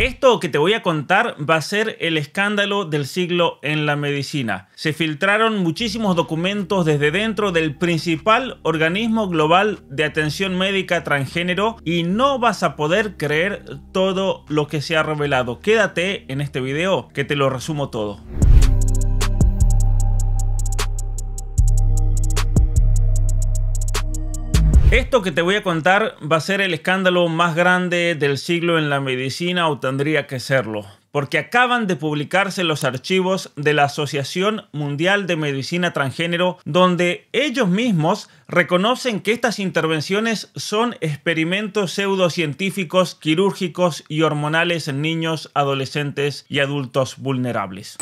Esto que te voy a contar va a ser el escándalo del siglo en la medicina. Se filtraron muchísimos documentos desde dentro del principal organismo global de atención médica transgénero y no vas a poder creer todo lo que se ha revelado. Quédate en este video que te lo resumo todo. Esto que te voy a contar va a ser el escándalo más grande del siglo en la medicina o tendría que serlo, porque acaban de publicarse los archivos de la Asociación Mundial de Medicina Transgénero, donde ellos mismos reconocen que estas intervenciones son experimentos pseudocientíficos, quirúrgicos y hormonales en niños, adolescentes y adultos vulnerables.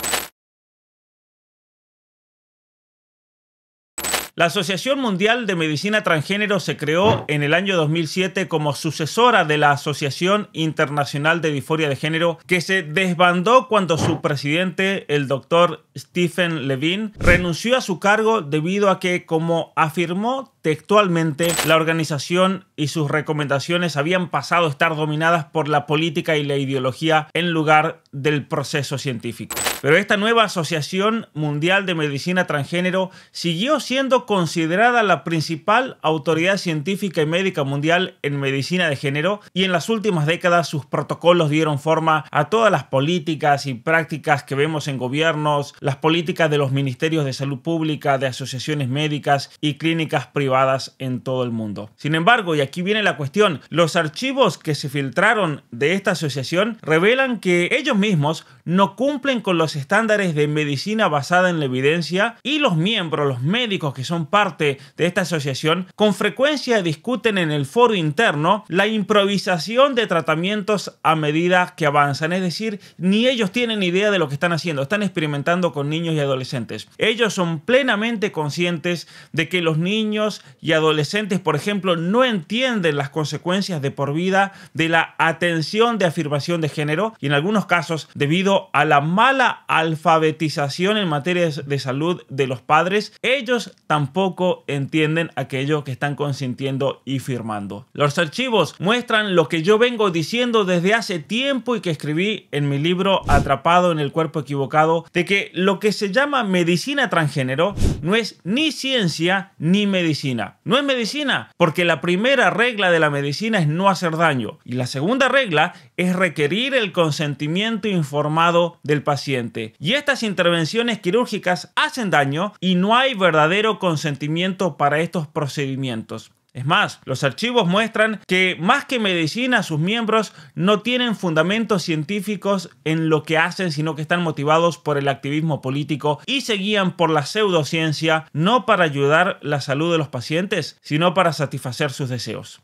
La Asociación Mundial de Medicina Transgénero se creó en el año 2007 como sucesora de la Asociación Internacional de Disforia de Género, que se desbandó cuando su presidente, el doctor Stephen Levine, renunció a su cargo debido a que, como afirmó, actualmente la organización y sus recomendaciones habían pasado a estar dominadas por la política y la ideología en lugar del proceso científico. Pero esta nueva Asociación Mundial de Medicina Transgénero siguió siendo considerada la principal autoridad científica y médica mundial en medicina de género y en las últimas décadas sus protocolos dieron forma a todas las políticas y prácticas que vemos en gobiernos, las políticas de los ministerios de salud pública, de asociaciones médicas y clínicas privadas en todo el mundo. Sin embargo, y aquí viene la cuestión, los archivos que se filtraron de esta asociación revelan que ellos mismos no cumplen con los estándares de medicina basada en la evidencia y los miembros, los médicos que son parte de esta asociación, con frecuencia discuten en el foro interno la improvisación de tratamientos a medida que avanzan. Es decir, ni ellos tienen idea de lo que están haciendo, están experimentando con niños y adolescentes. Ellos son plenamente conscientes de que los niños y adolescentes, por ejemplo, no entienden las consecuencias de por vida de la atención de afirmación de género y en algunos casos debido a la mala alfabetización en materia de salud de los padres, ellos tampoco entienden aquello que están consintiendo y firmando. Los archivos muestran lo que yo vengo diciendo desde hace tiempo y que escribí en mi libro Atrapado en el cuerpo equivocado, de que lo que se llama medicina transgénero no es ni ciencia ni medicina no es medicina, porque la primera regla de la medicina es no hacer daño. Y la segunda regla es requerir el consentimiento informado del paciente. Y estas intervenciones quirúrgicas hacen daño y no hay verdadero consentimiento para estos procedimientos. Es más, los archivos muestran que más que medicina, sus miembros no tienen fundamentos científicos en lo que hacen, sino que están motivados por el activismo político y se guían por la pseudociencia, no para ayudar la salud de los pacientes, sino para satisfacer sus deseos.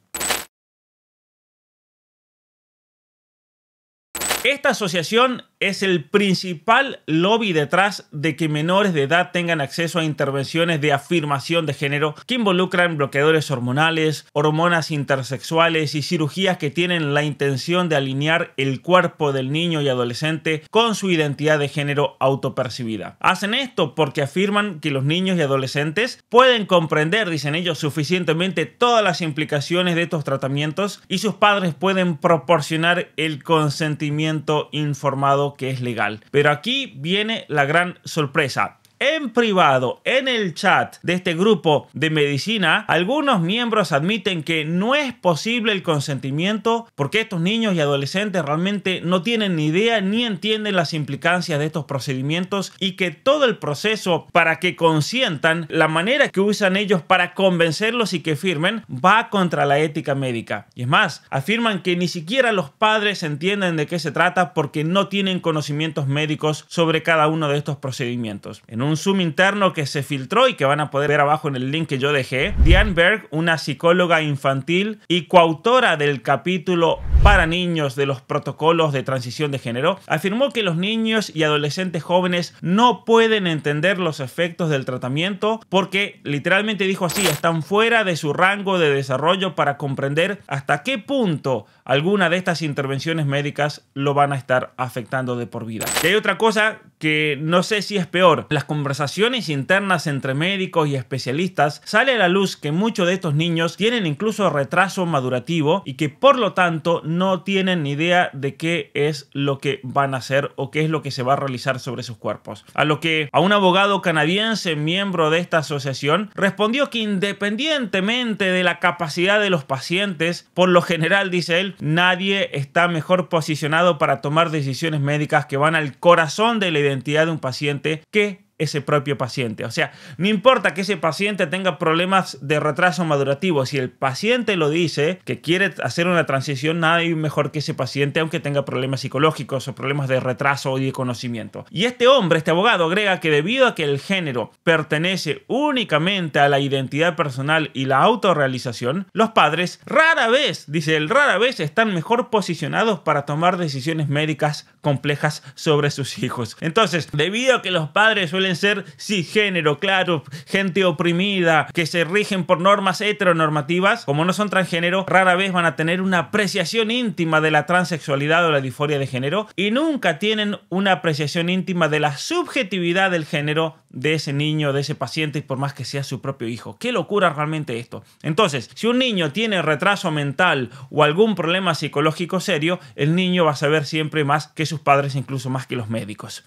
Esta asociación es el principal lobby detrás de que menores de edad tengan acceso a intervenciones de afirmación de género que involucran bloqueadores hormonales, hormonas intersexuales y cirugías que tienen la intención de alinear el cuerpo del niño y adolescente con su identidad de género autopercibida. Hacen esto porque afirman que los niños y adolescentes pueden comprender, dicen ellos, suficientemente todas las implicaciones de estos tratamientos y sus padres pueden proporcionar el consentimiento informado que es legal. Pero aquí viene la gran sorpresa en privado, en el chat de este grupo de medicina, algunos miembros admiten que no es posible el consentimiento porque estos niños y adolescentes realmente no tienen ni idea ni entienden las implicancias de estos procedimientos y que todo el proceso para que consientan la manera que usan ellos para convencerlos y que firmen va contra la ética médica. Y es más, afirman que ni siquiera los padres entienden de qué se trata porque no tienen conocimientos médicos sobre cada uno de estos procedimientos un Zoom interno que se filtró y que van a poder ver abajo en el link que yo dejé, Diane Berg, una psicóloga infantil y coautora del capítulo para niños de los protocolos de transición de género, afirmó que los niños y adolescentes jóvenes no pueden entender los efectos del tratamiento porque literalmente dijo así, están fuera de su rango de desarrollo para comprender hasta qué punto alguna de estas intervenciones médicas lo van a estar afectando de por vida. Y hay otra cosa que no sé si es peor, las conversaciones internas entre médicos y especialistas, sale a la luz que muchos de estos niños tienen incluso retraso madurativo y que por lo tanto no tienen ni idea de qué es lo que van a hacer o qué es lo que se va a realizar sobre sus cuerpos. A lo que a un abogado canadiense miembro de esta asociación respondió que independientemente de la capacidad de los pacientes, por lo general, dice él, nadie está mejor posicionado para tomar decisiones médicas que van al corazón de la identidad de un paciente que ese propio paciente. O sea, no importa que ese paciente tenga problemas de retraso madurativo, si el paciente lo dice que quiere hacer una transición, nada mejor que ese paciente, aunque tenga problemas psicológicos o problemas de retraso y de conocimiento. Y este hombre, este abogado, agrega que debido a que el género pertenece únicamente a la identidad personal y la autorrealización, los padres rara vez, dice él, rara vez están mejor posicionados para tomar decisiones médicas complejas sobre sus hijos. Entonces, debido a que los padres suelen ser cisgénero, claro, gente oprimida, que se rigen por normas heteronormativas, como no son transgénero, rara vez van a tener una apreciación íntima de la transexualidad o la disforia de género y nunca tienen una apreciación íntima de la subjetividad del género de ese niño, de ese paciente, y por más que sea su propio hijo. Qué locura realmente esto. Entonces, si un niño tiene retraso mental o algún problema psicológico serio, el niño va a saber siempre más que sus padres, incluso más que los médicos.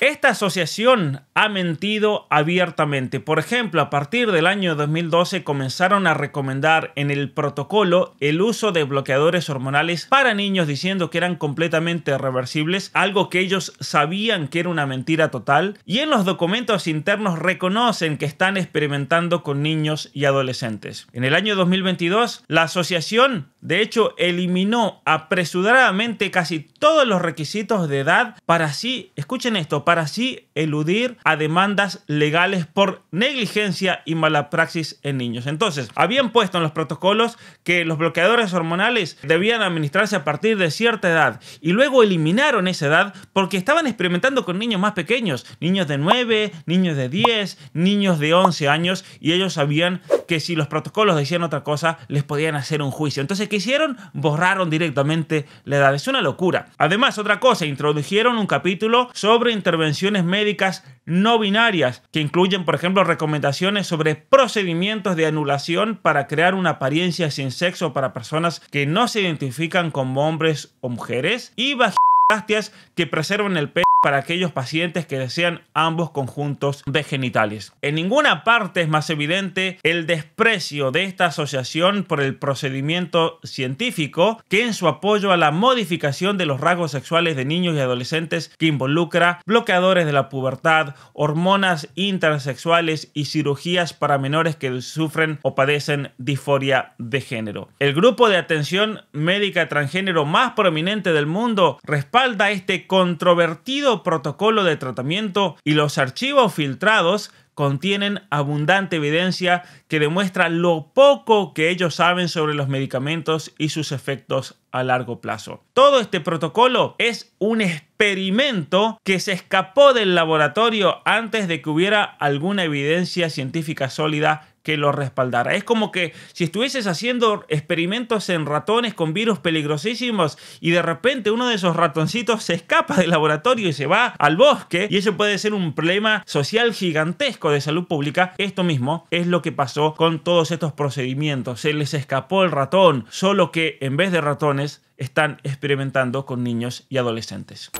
Esta asociación ha mentido abiertamente. Por ejemplo, a partir del año 2012 comenzaron a recomendar en el protocolo el uso de bloqueadores hormonales para niños diciendo que eran completamente reversibles, algo que ellos sabían que era una mentira total, y en los documentos internos reconocen que están experimentando con niños y adolescentes. En el año 2022, la asociación, de hecho, eliminó apresuradamente casi todos los requisitos de edad para así, escuchen esto, para así eludir a demandas legales por negligencia y mala praxis en niños. Entonces, habían puesto en los protocolos que los bloqueadores hormonales debían administrarse a partir de cierta edad y luego eliminaron esa edad porque estaban experimentando con niños más pequeños, niños de 9, niños de 10, niños de 11 años y ellos sabían que si los protocolos decían otra cosa les podían hacer un juicio. Entonces, ¿qué hicieron? Borraron directamente la edad. Es una locura. Además, otra cosa, introdujeron un capítulo sobre intervención intervenciones médicas no binarias, que incluyen, por ejemplo, recomendaciones sobre procedimientos de anulación para crear una apariencia sin sexo para personas que no se identifican como hombres o mujeres, y vacías que preservan el pelo para aquellos pacientes que desean ambos conjuntos de genitales. En ninguna parte es más evidente el desprecio de esta asociación por el procedimiento científico que en su apoyo a la modificación de los rasgos sexuales de niños y adolescentes que involucra bloqueadores de la pubertad, hormonas intersexuales y cirugías para menores que sufren o padecen disforia de género. El grupo de atención médica transgénero más prominente del mundo respalda este controvertido protocolo de tratamiento y los archivos filtrados contienen abundante evidencia que demuestra lo poco que ellos saben sobre los medicamentos y sus efectos a largo plazo. Todo este protocolo es un experimento que se escapó del laboratorio antes de que hubiera alguna evidencia científica sólida que lo respaldara. Es como que si estuvieses haciendo experimentos en ratones con virus peligrosísimos y de repente uno de esos ratoncitos se escapa del laboratorio y se va al bosque y eso puede ser un problema social gigantesco de salud pública. Esto mismo es lo que pasó con todos estos procedimientos. Se les escapó el ratón, solo que en vez de ratones están experimentando con niños y adolescentes.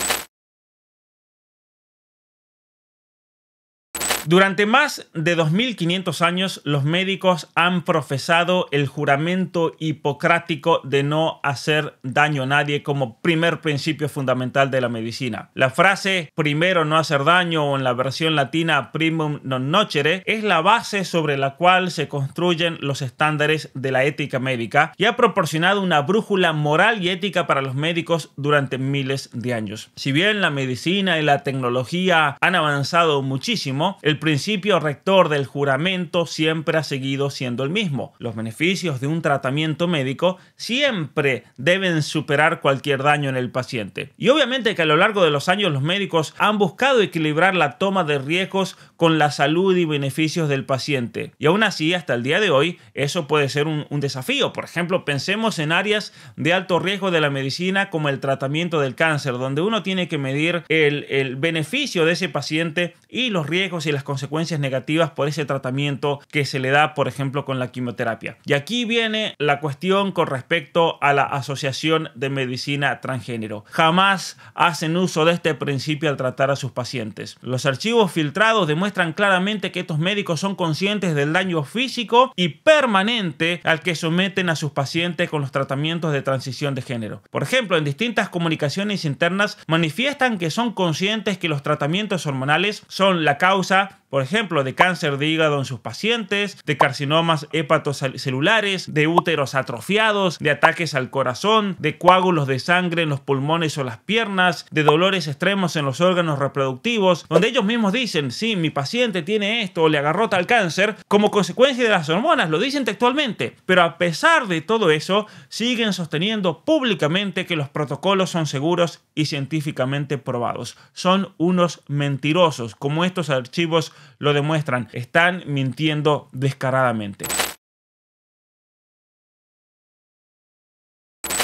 Durante más de 2.500 años, los médicos han profesado el juramento hipocrático de no hacer daño a nadie como primer principio fundamental de la medicina. La frase primero no hacer daño o en la versión latina primum non nocere es la base sobre la cual se construyen los estándares de la ética médica y ha proporcionado una brújula moral y ética para los médicos durante miles de años. Si bien la medicina y la tecnología han avanzado muchísimo, el principio rector del juramento siempre ha seguido siendo el mismo. Los beneficios de un tratamiento médico siempre deben superar cualquier daño en el paciente. Y obviamente que a lo largo de los años los médicos han buscado equilibrar la toma de riesgos con la salud y beneficios del paciente. Y aún así, hasta el día de hoy, eso puede ser un, desafío. Por ejemplo, pensemos en áreas de alto riesgo de la medicina como el tratamiento del cáncer, donde uno tiene que medir el, beneficio de ese paciente y los riesgos y las consecuencias negativas por ese tratamiento que se le da, por ejemplo, con la quimioterapia. Y aquí viene la cuestión con respecto a la Asociación de Medicina Transgénero. Jamás hacen uso de este principio al tratar a sus pacientes. Los archivos filtrados demuestran claramente que estos médicos son conscientes del daño físico y permanente al que someten a sus pacientes con los tratamientos de transición de género. Por ejemplo, en distintas comunicaciones internas manifiestan que son conscientes que los tratamientos hormonales son la causa app por ejemplo, de cáncer de hígado en sus pacientes, de carcinomas hepatocelulares, de úteros atrofiados, de ataques al corazón, de coágulos de sangre en los pulmones o las piernas, de dolores extremos en los órganos reproductivos, donde ellos mismos dicen, sí, mi paciente tiene esto o le agarró tal cáncer, como consecuencia de las hormonas, lo dicen textualmente. Pero a pesar de todo eso, siguen sosteniendo públicamente que los protocolos son seguros y científicamente probados. Son unos mentirosos, como estos archivos lo demuestran. Están mintiendo descaradamente.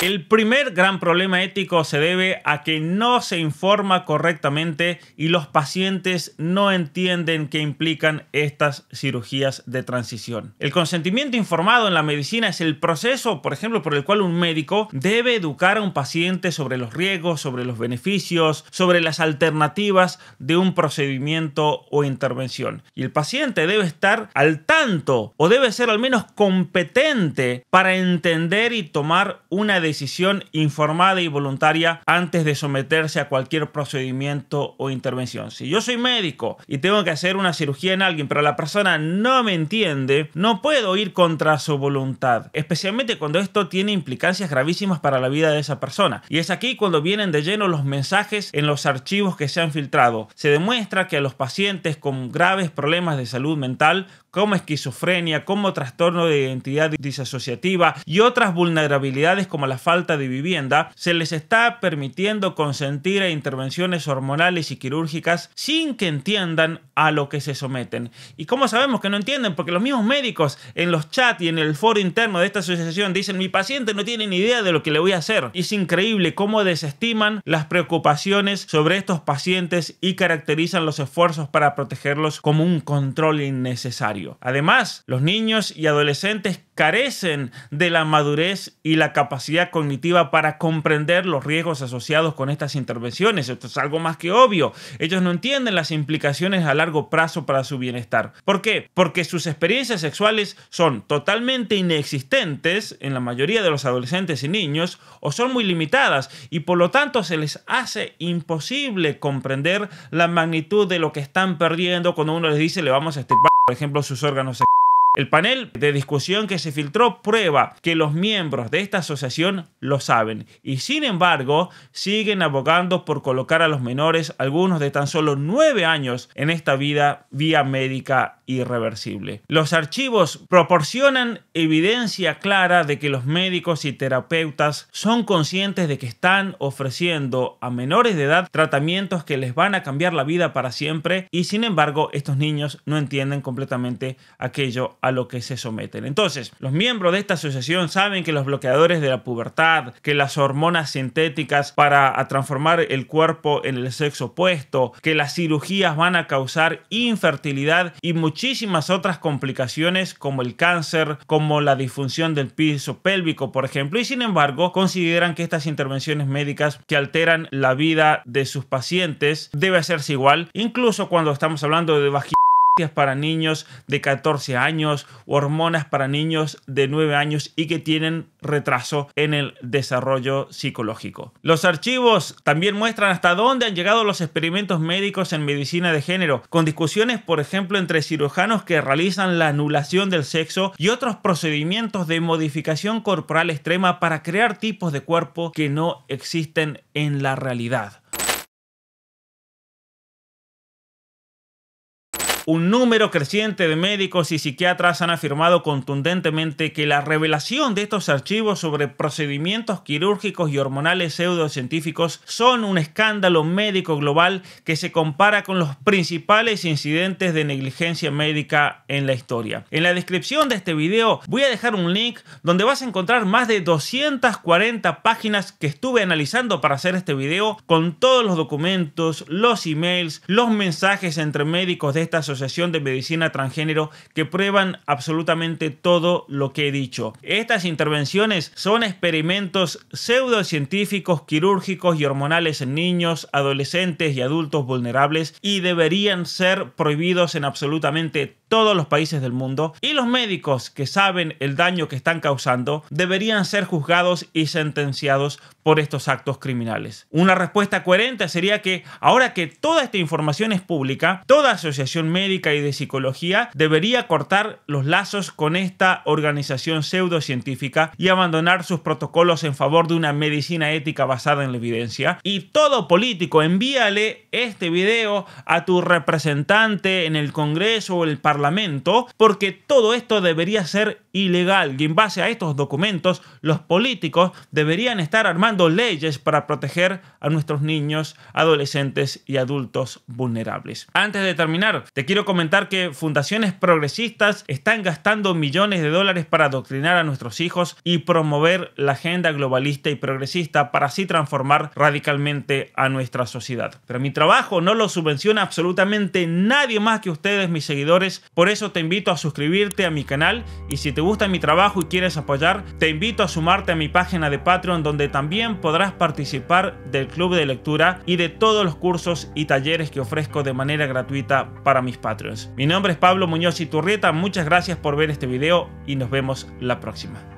El primer gran problema ético se debe a que no se informa correctamente y los pacientes no entienden qué implican estas cirugías de transición. El consentimiento informado en la medicina es el proceso, por ejemplo, por el cual un médico debe educar a un paciente sobre los riesgos, sobre los beneficios, sobre las alternativas de un procedimiento o intervención. Y el paciente debe estar al tanto o debe ser al menos competente para entender y tomar una decisión decisión informada y voluntaria antes de someterse a cualquier procedimiento o intervención. Si yo soy médico y tengo que hacer una cirugía en alguien, pero la persona no me entiende, no puedo ir contra su voluntad, especialmente cuando esto tiene implicancias gravísimas para la vida de esa persona. Y es aquí cuando vienen de lleno los mensajes en los archivos que se han filtrado. Se demuestra que a los pacientes con graves problemas de salud mental como esquizofrenia, como trastorno de identidad disasociativa y otras vulnerabilidades como la falta de vivienda, se les está permitiendo consentir a intervenciones hormonales y quirúrgicas sin que entiendan a lo que se someten. ¿Y cómo sabemos que no entienden? Porque los mismos médicos en los chats y en el foro interno de esta asociación dicen mi paciente no tiene ni idea de lo que le voy a hacer. Es increíble cómo desestiman las preocupaciones sobre estos pacientes y caracterizan los esfuerzos para protegerlos como un control innecesario. Además, los niños y adolescentes carecen de la madurez y la capacidad cognitiva para comprender los riesgos asociados con estas intervenciones. Esto es algo más que obvio. Ellos no entienden las implicaciones a largo plazo para su bienestar. ¿Por qué? Porque sus experiencias sexuales son totalmente inexistentes en la mayoría de los adolescentes y niños o son muy limitadas y por lo tanto se les hace imposible comprender la magnitud de lo que están perdiendo cuando uno les dice le vamos a estirpar por ejemplo, sus órganos el panel de discusión que se filtró prueba que los miembros de esta asociación lo saben y sin embargo siguen abogando por colocar a los menores, algunos de tan solo 9 años, en esta vida vía médica irreversible. Los archivos proporcionan evidencia clara de que los médicos y terapeutas son conscientes de que están ofreciendo a menores de edad tratamientos que les van a cambiar la vida para siempre y sin embargo estos niños no entienden completamente aquello a lo que se someten. Entonces, los miembros de esta asociación saben que los bloqueadores de la pubertad, que las hormonas sintéticas para transformar el cuerpo en el sexo opuesto, que las cirugías van a causar infertilidad y muchísimas otras complicaciones como el cáncer, como la disfunción del piso pélvico, por ejemplo, y sin embargo consideran que estas intervenciones médicas que alteran la vida de sus pacientes debe hacerse igual, incluso cuando estamos hablando de vagina para niños de 14 años, hormonas para niños de 9 años y que tienen retraso en el desarrollo psicológico. Los archivos también muestran hasta dónde han llegado los experimentos médicos en medicina de género, con discusiones por ejemplo entre cirujanos que realizan la anulación del sexo y otros procedimientos de modificación corporal extrema para crear tipos de cuerpo que no existen en la realidad. Un número creciente de médicos y psiquiatras han afirmado contundentemente que la revelación de estos archivos sobre procedimientos quirúrgicos y hormonales pseudocientíficos son un escándalo médico global que se compara con los principales incidentes de negligencia médica en la historia. En la descripción de este video voy a dejar un link donde vas a encontrar más de 240 páginas que estuve analizando para hacer este video con todos los documentos, los emails, los mensajes entre médicos de esta sociedad de Medicina Transgénero que prueban absolutamente todo lo que he dicho. Estas intervenciones son experimentos pseudocientíficos, quirúrgicos y hormonales en niños, adolescentes y adultos vulnerables y deberían ser prohibidos en absolutamente todos los países del mundo y los médicos que saben el daño que están causando deberían ser juzgados y sentenciados por estos actos criminales. Una respuesta coherente sería que ahora que toda esta información es pública, toda asociación médica y de psicología debería cortar los lazos con esta organización pseudocientífica y abandonar sus protocolos en favor de una medicina ética basada en la evidencia. Y todo político envíale este video a tu representante en el Congreso o el Parlamento porque todo esto debería ser ilegal y en base a estos documentos los políticos deberían estar armando leyes para proteger a nuestros niños, adolescentes y adultos vulnerables. Antes de terminar, te quiero comentar que fundaciones progresistas están gastando millones de dólares para adoctrinar a nuestros hijos y promover la agenda globalista y progresista para así transformar radicalmente a nuestra sociedad. Pero mi trabajo no lo subvenciona absolutamente nadie más que ustedes, mis seguidores. Por eso te invito a suscribirte a mi canal y si te gusta mi trabajo y quieres apoyar, te invito a sumarte a mi página de Patreon donde también podrás participar del club de lectura y de todos los cursos y talleres que ofrezco de manera gratuita para mis Patreons. Mi nombre es Pablo Muñoz y Turrieta, muchas gracias por ver este video y nos vemos la próxima.